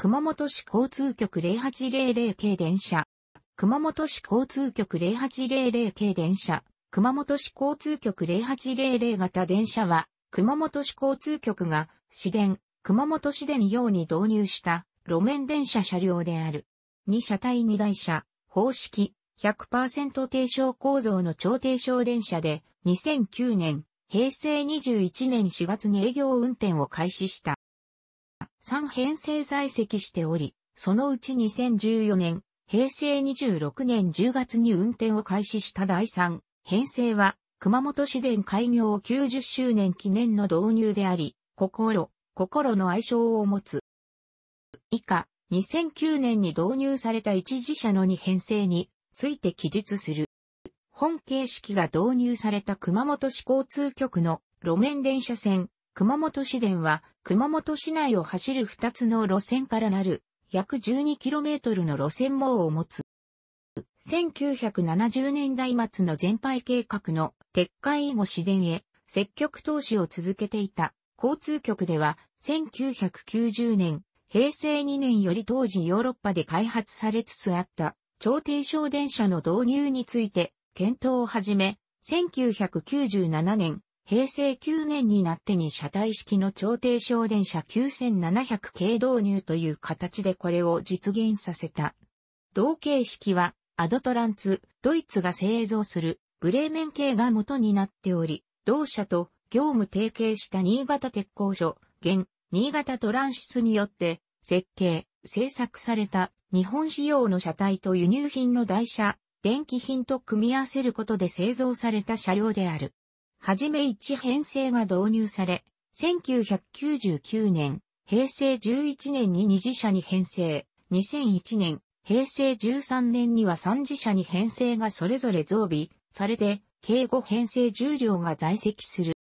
熊本市交通局0800系電車。熊本市交通局0800系電車。熊本市交通局0800型電車は、熊本市交通局が、市電、熊本市電用に導入した路面電車車両である。2車体2台車、方式、100%低床構造の超低床電車で、2009年、平成21年4月に営業運転を開始した。3編成在籍しており、そのうち2014年、平成26年10月に運転を開始した第3編成は、熊本市電開業90周年記念の導入であり、心、心の愛称を持つ。以下、2009年に導入された一時社の2編成について記述する。本形式が導入された熊本市交通局の路面電車線、熊本市電は熊本市内を走る2つの路線からなる約 12km の路線網を持つ。1970年代末の全廃計画の撤回以後市電へ積極投資を続けていた交通局では1990年、平成2年より当時ヨーロッパで開発されつつあった超低床電車の導入について検討を始め、1997年、平成9年になってに車体式の超低省電車9700系導入という形でこれを実現させた。同形式は、アドトランツ、ドイツが製造するブレーメン系が元になっており、同社と業務提携した新潟鉄工所、現、新潟トランシスによって、設計、製作された日本仕様の車体と輸入品の台車、電気品と組み合わせることで製造された車両である。はじめ1編成が導入され、1999年、平成11年に2次社に編成、2001年、平成13年には3次社に編成がそれぞれ増備、されて、計5編成10両が在籍する。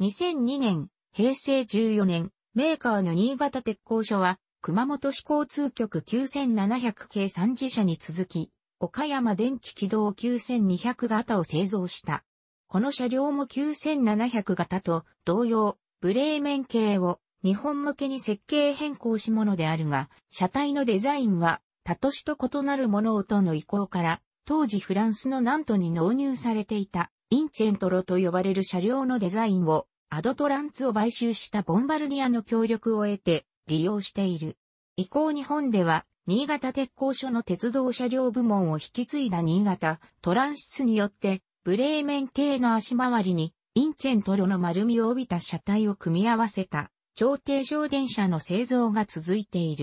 2002年、平成14年、メーカーの新潟鉄工所は、熊本市交通局9700系3次社に続き、岡山電気軌道9200型を製造した。この車両も9700型と同様、ブレーメン系を日本向けに設計変更しものであるが、車体のデザインは、他都市と異なるものをとの意向から、当時フランスのナントに納入されていた、インチェントロと呼ばれる車両のデザインを、アドトランツを買収したボンバルディアの協力を得て、利用している。以降日本では、新潟鉄工所の鉄道車両部門を引き継いだ新潟トランシスによってブレーメン系の足回りに、インチェントロの丸みを帯びた車体を組み合わせた、超低小電車の製造が続いている。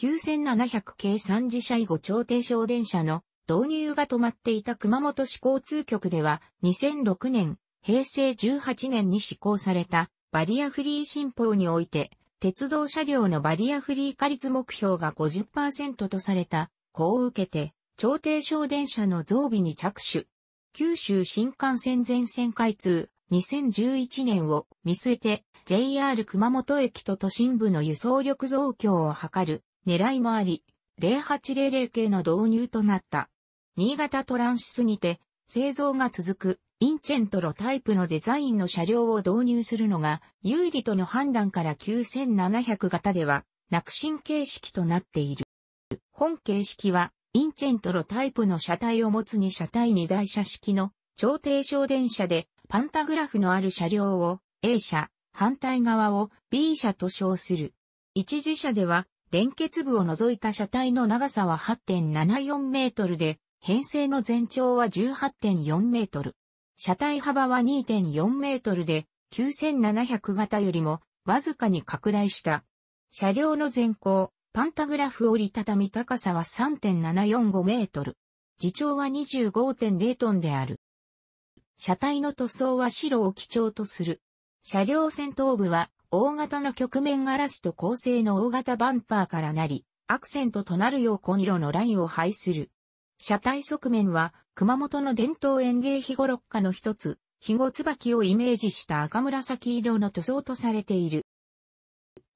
9700系3次車以後超低小電車の導入が止まっていた熊本市交通局では、2006年、平成18年に施行されたバリアフリー新法において、鉄道車両のバリアフリー化率目標が50%とされた、こう受けて、超低小電車の増備に着手。九州新幹線全線開通、2011年を見据えて JR 熊本駅と都心部の輸送力増強を図る狙いもあり、0800系の導入となった。新潟トランシスにて製造が続くインチェントロタイプのデザインの車両を導入するのが有利との判断から9700型では、なく新形式となっている。本形式はインチェントロタイプの車体を持つ2車体2台車式の超低小電車でパンタグラフのある車両を A 車、反対側を B 車と称する。一次車では連結部を除いた車体の長さは8.74メートルで、編成の全長は18.4メートル。車体幅は2.4メートルで、9700型よりもわずかに拡大した。車両の前高、パンタグラフ折りたたみ高さは3.745メートル。自重は25.0トンである。車体の塗装は白を基調とする。車両先頭部は大型の曲面ガラスと構成の大型バンパーからなり、アクセントとなるよう紺色のラインを配する。車体側面は熊本の伝統園芸肥後六花の一つ、肥後椿をイメージした赤紫色の塗装とされている。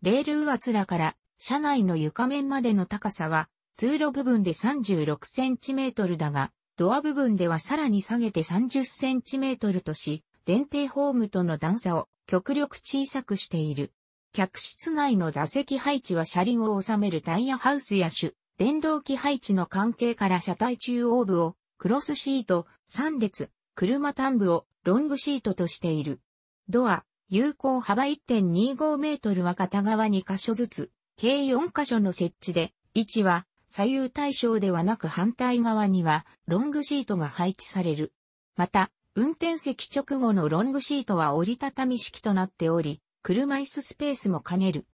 レール上面から車内の床面までの高さは、通路部分で 36cm だが、ドア部分ではさらに下げて 30cm とし、電停ホームとの段差を極力小さくしている。客室内の座席配置は車輪を収めるタイヤハウスや種、電動機配置の関係から車体中央部をクロスシート、3列、車端部をロングシートとしている。ドア、有効幅1.25メートルは片側2箇所ずつ、計4箇所の設置で、位置は左右対称ではなく反対側にはロングシートが配置される。また、運転席直後のロングシートは折りたたみ式となっており、車椅子スペースも兼ねる。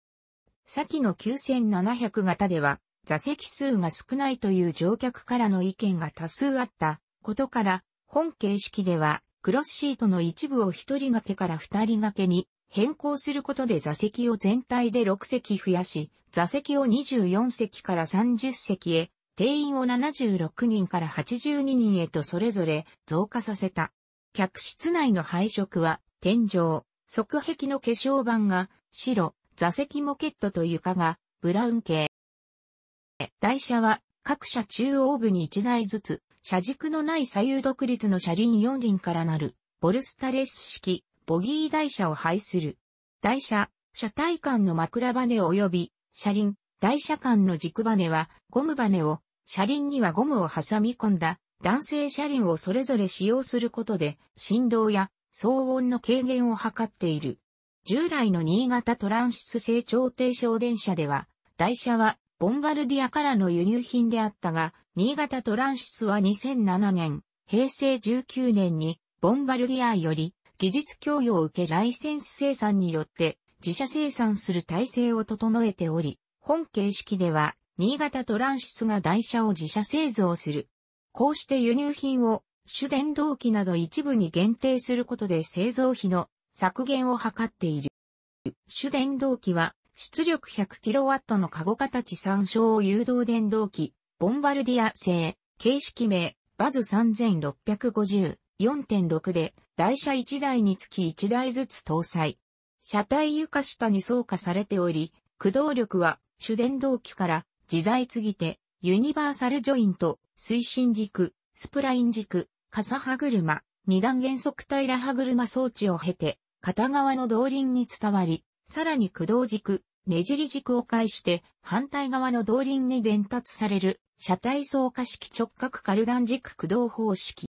先の9700型では、座席数が少ないという乗客からの意見が多数あったことから、本形式では、クロスシートの一部を1人掛けから2人掛けに変更することで座席を全体で6席増やし、座席を24席から30席へ、定員を76人から82人へとそれぞれ増加させた。客室内の配色は、天井、側壁の化粧板が白、座席モケットと床がブラウン系。台車は各車中央部に1台ずつ、車軸のない左右独立の車輪4輪からなる、ボルスタレス式ボギー台車を配する。台車、車体間の枕バネ及び車輪、台車間の軸バネはゴムバネを、車輪にはゴムを挟み込んだ男性車輪をそれぞれ使用することで振動や騒音の軽減を図っている。従来の新潟トランシス成長低小電車では、台車はボンバルディアからの輸入品であったが、新潟トランシスは2007年、平成19年にボンバルディアより技術供与を受けライセンス生産によって自社生産する体制を整えており、本形式では新潟トランシスが台車を自社製造する。こうして輸入品を主電動機など一部に限定することで製造費の削減を図っている。主電動機は出力 100kW のカゴ形参照誘導電動機、ボンバルディア製、形式名、バズ3650。4.6で、台車1台につき1台ずつ搭載。車体床下に装加されており、駆動力は主電動機から自在継ぎて、ユニバーサルジョイント、推進軸、スプライン軸、傘歯車、二段減速平歯車装置を経て、片側の動輪に伝わり、さらに駆動軸、ねじり軸を介して反対側の動輪に伝達される車体装加式直角カルダン軸駆動方式。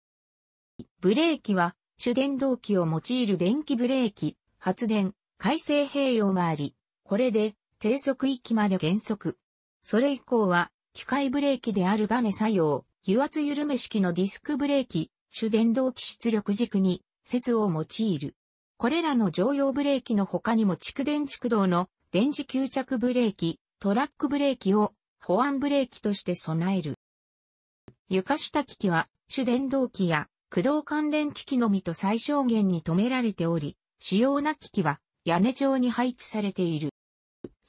ブレーキは、主電動機を用いる電気ブレーキ、発電、回生併用があり、これで低速域まで減速。それ以降は、機械ブレーキであるバネ作用、油圧緩め式のディスクブレーキ、主電動機出力軸に、説を用いる。これらの常用ブレーキの他にも蓄電蓄動の電磁吸着ブレーキ、トラックブレーキを保安ブレーキとして備える。床下機器は主電動機や駆動関連機器のみと最小限に止められており、主要な機器は屋根上に配置されている。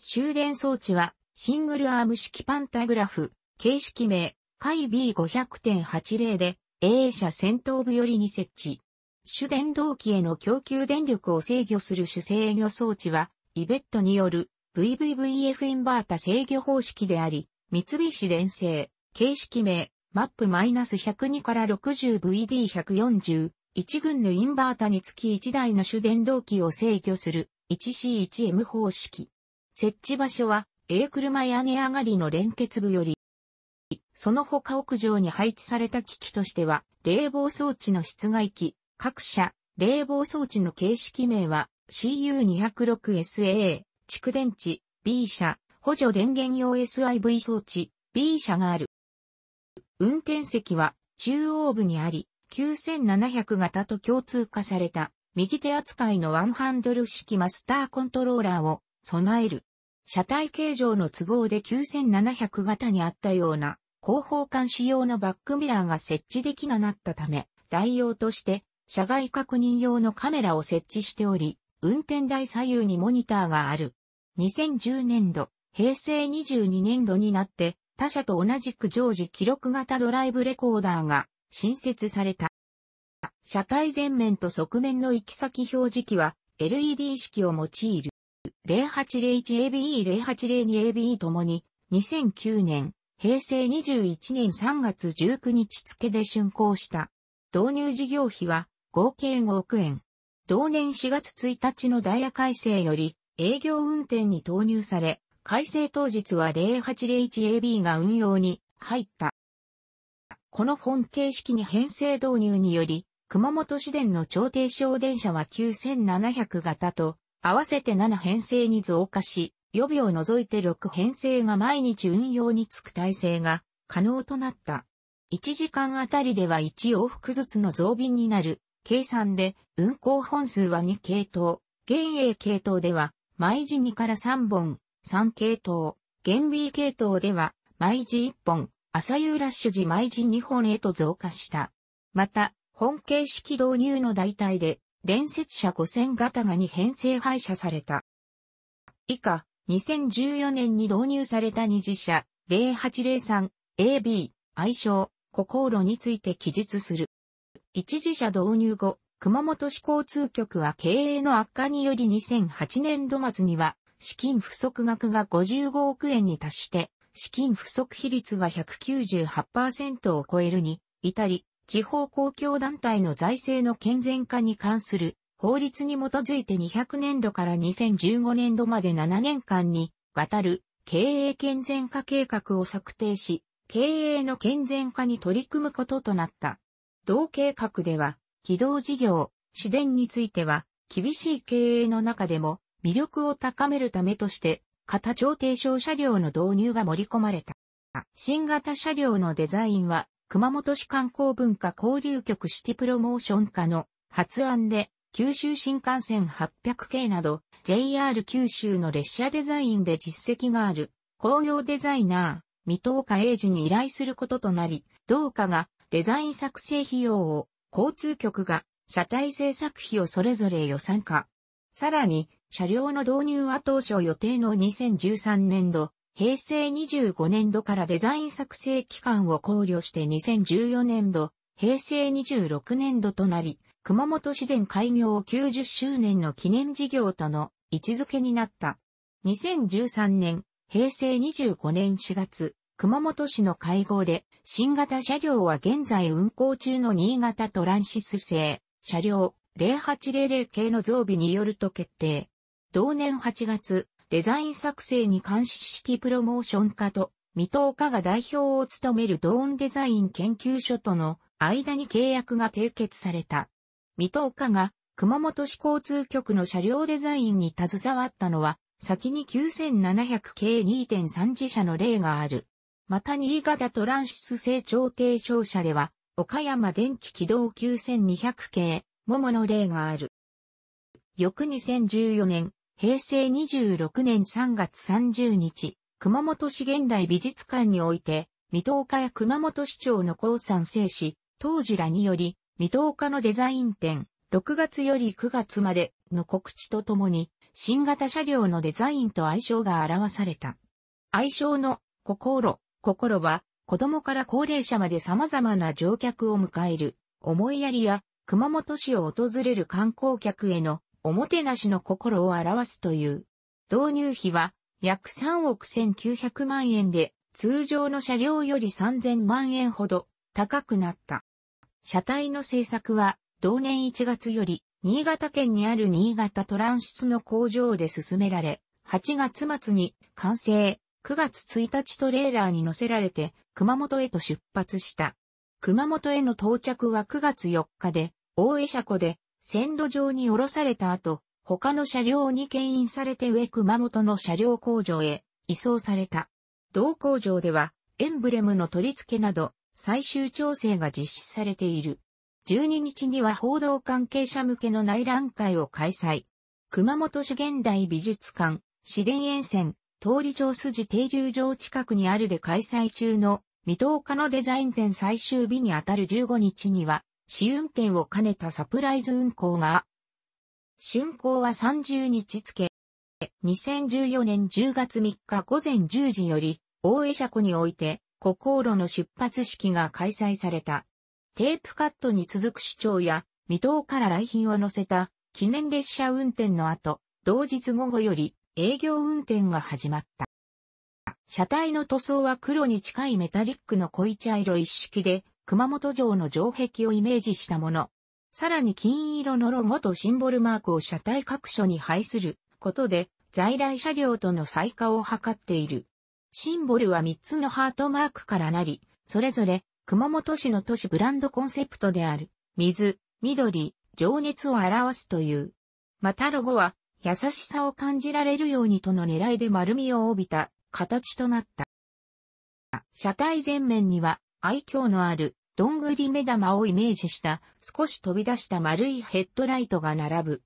終電装置はシングルアーム式パンタグラフ、形式名、回 B500.80 で A 社先頭部寄りに設置。主電動機への供給電力を制御する主制御装置は、イベットによる VVVF インバータ制御方式であり、三菱電製、形式名、マップ -102 から 60VD140、1群のインバータにつき1台の主電動機を制御する 1C1M 方式。設置場所は A 車屋根上がりの連結部より、その他屋上に配置された機器としては、冷房装置の室外機、各社、冷房装置の形式名は CU206SA、蓄電池、B 社、補助電源用 SIV 装置、B 社がある。運転席は中央部にあり、9700型と共通化された右手扱いのワンハンドル式マスターコントローラーを備える。車体形状の都合で9700型にあったような後方監視用のバックミラーが設置できなくなったため、代用として車外確認用のカメラを設置しており、運転台左右にモニターがある。2010年度、平成22年度になって他社と同じく常時記録型ドライブレコーダーが新設された。車体前面と側面の行き先表示器は LED 式を用いる。0801ABE0802ABE ともに2009年、平成21年3月19日付で竣工した。導入事業費は合計5億円。同年4月1日のダイヤ改正より営業運転に投入され、改正当日は 0801AB が運用に入った。この本形式に編成導入により、熊本市電の超低省電車は9700型と、合わせて7編成に増加し、予備を除いて6編成が毎日運用につく体制が可能となった。1時間あたりでは1往復ずつの増便になる計算で運行本数は2系統、現営系統では毎時2から3本、3系統、原 B 系統では、毎時1本、朝夕ラッシュ時毎時2本へと増加した。また、本形式導入の代替で、連接車5000型がに編成廃車された。以下、2014年に導入された二次車、0803、AB、愛称、古航路について記述する。一次車導入後、熊本市交通局は経営の悪化により2008年度末には資金不足額が55億円に達して、資金不足比率が198%を超えるに、至り、地方公共団体の財政の健全化に関する法律に基づいて200年度から2015年度まで7年間にわたる経営健全化計画を策定し、経営の健全化に取り組むこととなった。同計画では、軌道事業、市電については、厳しい経営の中でも魅力を高めるためとして、型調停小車両の導入が盛り込まれた。新型車両のデザインは、熊本市観光文化交流局シティプロモーション課の発案で、九州新幹線800系など、JR 九州の列車デザインで実績がある、工業デザイナー、水戸岡英二に依頼することとなり、同課がデザイン作成費用を、交通局が車体制作費をそれぞれ予算化。さらに、車両の導入は当初予定の2013年度、平成25年度からデザイン作成期間を考慮して2014年度、平成26年度となり、熊本市電開業90周年の記念事業との位置づけになった。2013年、平成25年4月、熊本市の会合で、新型車両は現在運行中の新潟トランシス製、車両0800系の増備によると決定。同年8月、デザイン作成に監視式プロモーション課と、未踏課が代表を務めるドーンデザイン研究所との間に契約が締結された。未踏課が熊本市交通局の車両デザインに携わったのは、先に9700系2.3自社の例がある。また新潟トランシス成長低唱車では、岡山電気軌道9200系、桃の例がある。翌2014年、平成26年3月30日、熊本市現代美術館において、水戸家や熊本市長の高山生し、当時らにより、水戸家のデザイン展、6月より9月までの告知とともに、新型車両のデザインと愛称が表された。愛称の心、心は、子供から高齢者まで様々な乗客を迎える、思いやりや、熊本市を訪れる観光客へのおもてなしの心を表すという。導入費は約3億1900万円で通常の車両より3000万円ほど高くなった。車体の製作は同年1月より新潟県にある新潟トランシスの工場で進められ、8月末に完成、9月1日トレーラーに乗せられて熊本へと出発した。熊本への到着は9月4日で、大江車庫で線路上に降ろされた後、他の車両に牽引されて上熊本の車両工場へ移送された。同工場では、エンブレムの取り付けなど、最終調整が実施されている。12日には報道関係者向けの内覧会を開催。熊本市現代美術館、市電沿線、通り上筋停留場近くにあるで開催中の、未踏家のデザイン展最終日にあたる15日には、試運転を兼ねたサプライズ運行が、竣工は30日付、2014年10月3日午前10時より、大江車庫において、古航路の出発式が開催された。テープカットに続く市長や、未踏から来賓を乗せた記念列車運転の後、同日午後より営業運転が始まった。車体の塗装は黒に近いメタリックの濃い茶色一式で、熊本城の城壁をイメージしたもの。さらに金色のロゴとシンボルマークを車体各所に配することで、在来車両との再化を図っている。シンボルは3つのハートマークからなり、それぞれ熊本市の都市ブランドコンセプトである、水、緑、情熱を表すという。またロゴは、優しさを感じられるようにとの狙いで丸みを帯びた形となった。車体前面には愛嬌のある、どんぐり目玉をイメージした、少し飛び出した丸いヘッドライトが並ぶ。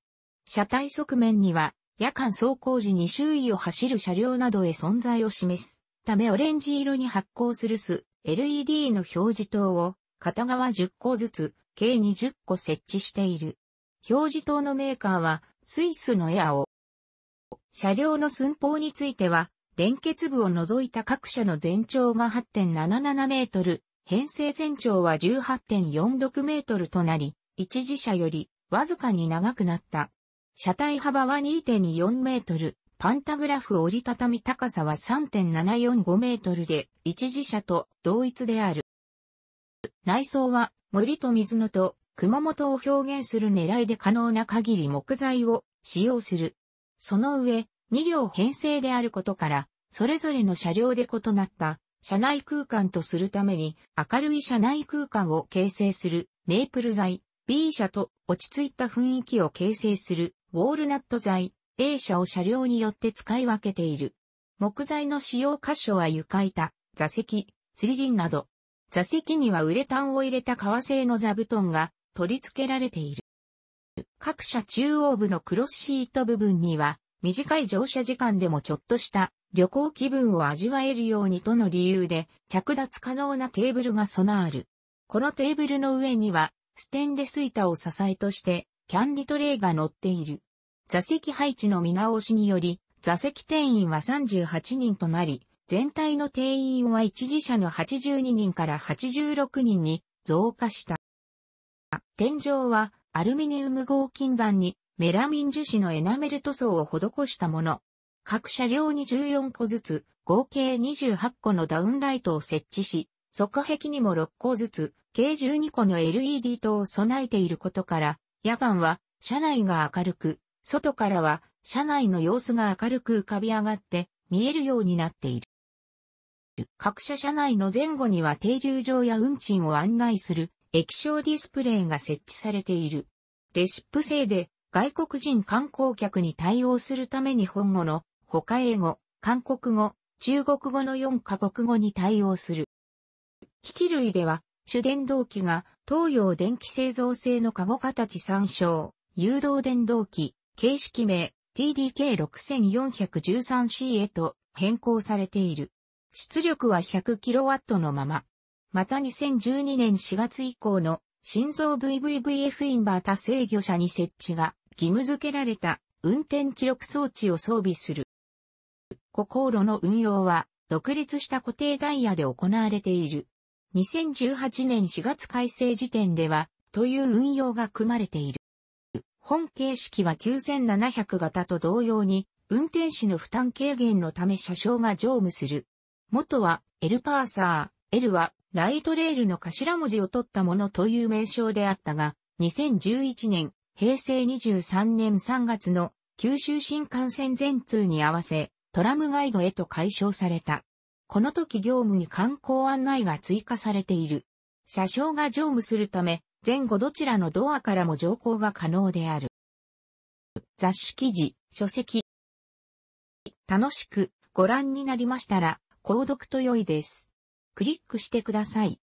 車体側面には、夜間走行時に周囲を走る車両などへ存在を示すためオレンジ色に発光するす LED の表示灯を片側10個ずつ計20個設置している。表示灯のメーカーはスイスのエアを。車両の寸法については連結部を除いた各社の全長が8.77メートル、編成全長は18.46メートルとなり、一時車よりわずかに長くなった。車体幅は2.4メートル、パンタグラフ折りたたみ高さは3.745メートルで、一時車と同一である。内装は森と水野と熊本を表現する狙いで可能な限り木材を使用する。その上、2両編成であることから、それぞれの車両で異なった車内空間とするために明るい車内空間を形成するメープル材 B 車と落ち着いた雰囲気を形成するウォールナット材 A 車を車両によって使い分けている。木材の使用箇所は床板、座席、釣り輪など。座席にはウレタンを入れた革製の座布団が取り付けられている。各社中央部のクロスシート部分には短い乗車時間でもちょっとした旅行気分を味わえるようにとの理由で、着脱可能なテーブルが備わる。このテーブルの上には、ステンレス板を支えとして、キャンディトレイが乗っている。座席配置の見直しにより、座席定員は38人となり、全体の定員は一時者の82人から86人に増加した。天井はアルミニウム合金板にメラミン樹脂のエナメル塗装を施したもの。各車両に14個ずつ、合計28個のダウンライトを設置し、側壁にも6個ずつ、計12個の LED 灯を備えていることから、夜間は車内が明るく、外からは車内の様子が明るく浮かび上がって見えるようになっている。各車車内の前後には停留場や運賃を案内する液晶ディスプレイが設置されている。レシップ制で外国人観光客に対応するために本後の他英語、韓国語、中国語の4カ国語に対応する。機器類では、主電動機が東洋電気製造製のカゴ形参照、誘導電動機、形式名 TDK6413C へと変更されている。出力は 100kW のまま。また2012年4月以降の心臓 VVVF インバータ制御車に設置が義務付けられた運転記録装置を装備する。5航路の運用は、独立した固定ダイヤで行われている。2018年4月改正時点では、という運用が組まれている。本形式は9700型と同様に、運転士の負担軽減のため車掌が乗務する。元は、エルパーサー、L は、ライトレールの頭文字を取ったものという名称であったが、2011年、平成23年3月の九州新幹線全通に合わせ、トラムガイドへと解消された。この時業務に観光案内が追加されている。車掌が乗務するため、前後どちらのドアからも乗降が可能である。雑誌記事、書籍。楽しくご覧になりましたら、購読と良いです。クリックしてください。